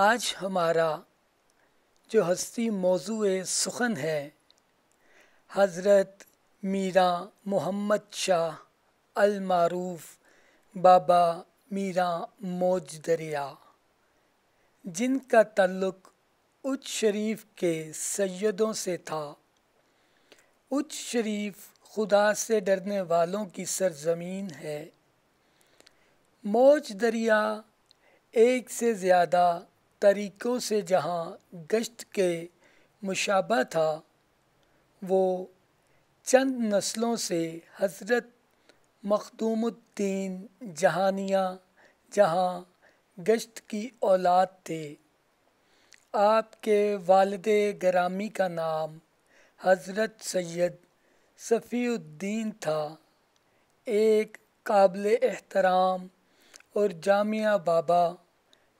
आज हमारा जो हस्ती मौजू सुखन है हज़रत मीरा मोहम्मद शाह अलमारूफ बाबा मीरा मौज दरिया जिनका तल्लक उच शरीफ के सैदों से था उच शरीफ खुदा से डरने वालों की सरजमीन है मौज दरिया एक से ज़्यादा तरीक़ों से जहाँ गश्त के मुशाबा था वो चंद नस्लों से हज़रत मखदूमुद्दीन जहानिया जहाँ गश्त की औलाद थे आपके वालद ग्रामी का नाम हज़रत सैयद सफ़ीद्दीन था एक काबिल एहतराम और जामिया बाबा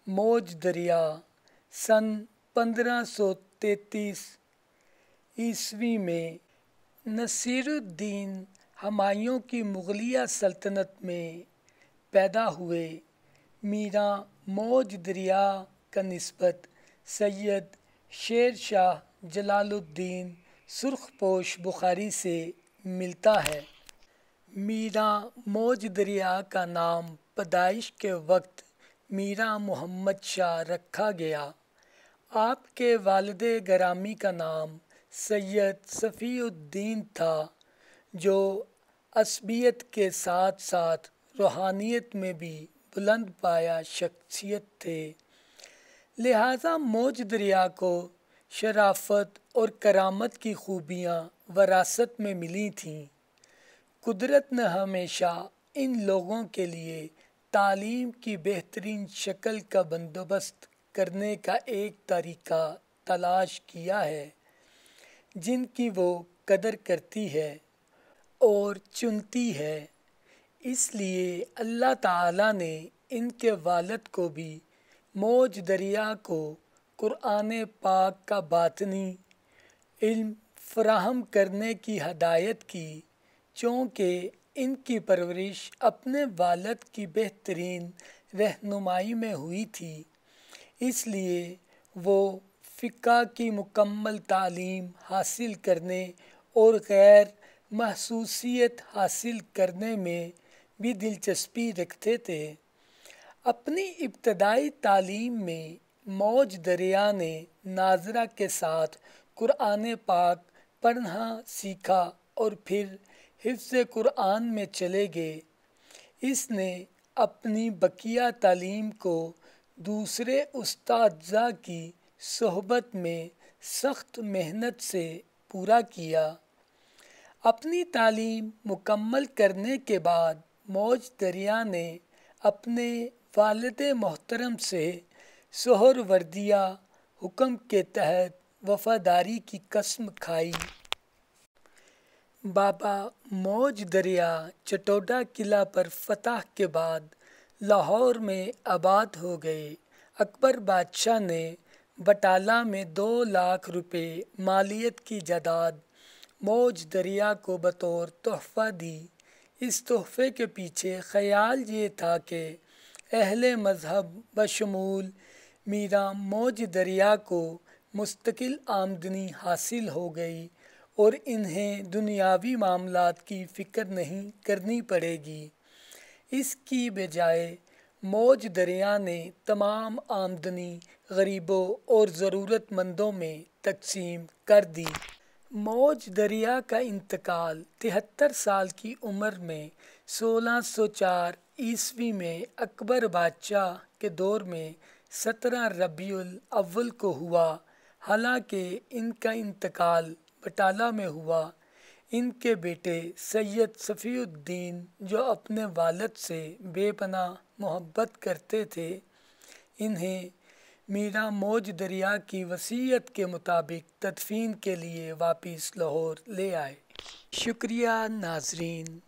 मौज दरिया सन 1533 ईस्वी में नसीरुद्दीन हमायों की मुगलिया सल्तनत में पैदा हुए मीरा मौज दरिया का नस्बत सैयद शेर शाह जलालुद्दीन सुर्खपोश बुखारी से मिलता है मीरा मौज दरिया का नाम पैदाइश के वक्त मीरा मोहम्मद शाह रखा गया आपके वालद ग्रामी का नाम सैयद सफ़ीद्दीन था जो असबियत के साथ साथ रूहानियत में भी बुलंद पाया शख्सियत थे लिहाजा मौज दरिया को शराफत और करामत की खूबियाँ वरासत में मिली थीं कुदरत ने हमेशा इन लोगों के लिए तालीम की बेहतरीन शक्ल का बंदोबस्त करने का एक तरीका तलाश किया है जिनकी वो कदर करती है और चुनती है इसलिए अल्लाह ताला ने इनके वालद को भी मौज दरिया को कुरान पाक का बातनी इल्म फ्राहम करने की हदायत की चूँकि इनकी परवरिश अपने वालद की बेहतरीन रहनुमाई में हुई थी इसलिए वो फ़िका की मुकम्मल तालीम हासिल करने और गैर महसूसियत हासिल करने में भी दिलचस्पी रखते थे अपनी इब्तदाई तालीम में मौज दरिया ने नाजरा के साथ कुरान पाक पढ़ना सीखा और फिर हिफ्ज़ कुरान में चले गए इसने अपनी बकिया तालीम को दूसरे उस्तादा की सोहबत में सख्त मेहनत से पूरा किया अपनी तालीम मुकम्मल करने के बाद मौज दरिया ने अपने वालद मोहतरम से शोहर वर्दिया हुक्म के तहत वफादारी की कस्म खाई बाबा मौज दरिया चटोडा किला पर फतह के बाद लाहौर में आबाद हो गए अकबर बादशाह ने बटाला में दो लाख रुपए मालियत की जदाद मौज दरिया को बतौर तोहफ़ा दी इस तोहफ़े के पीछे ख्याल ये था कि अहल मज़हब बशमूल मीरा मौज दरिया को मुस्तकिल आमदनी हासिल हो गई और इन्हें दुनियावी मामला की फ़िक्र नहीं करनी पड़ेगी इसकी बजाय मौज दरिया ने तमाम आमदनी गरीबों और ज़रूरतमंदों में तकसीम कर दी मौज दरिया का इंतकाल तिहत्तर साल की उम्र में 1604 ईस्वी में अकबर बादशाह के दौर में सत्रह रबी अव्वल को हुआ हालांकि इनका इंतकाल बटाला में हुआ इनके बेटे सैयद सफ़ीद्दीन जो अपने वालद से बेपना मोहब्बत करते थे इन्हें मीरा मौज दरिया की वसीयत के मुताबिक तदफीन के लिए वापस लाहौर ले आए शुक्रिया नाजरीन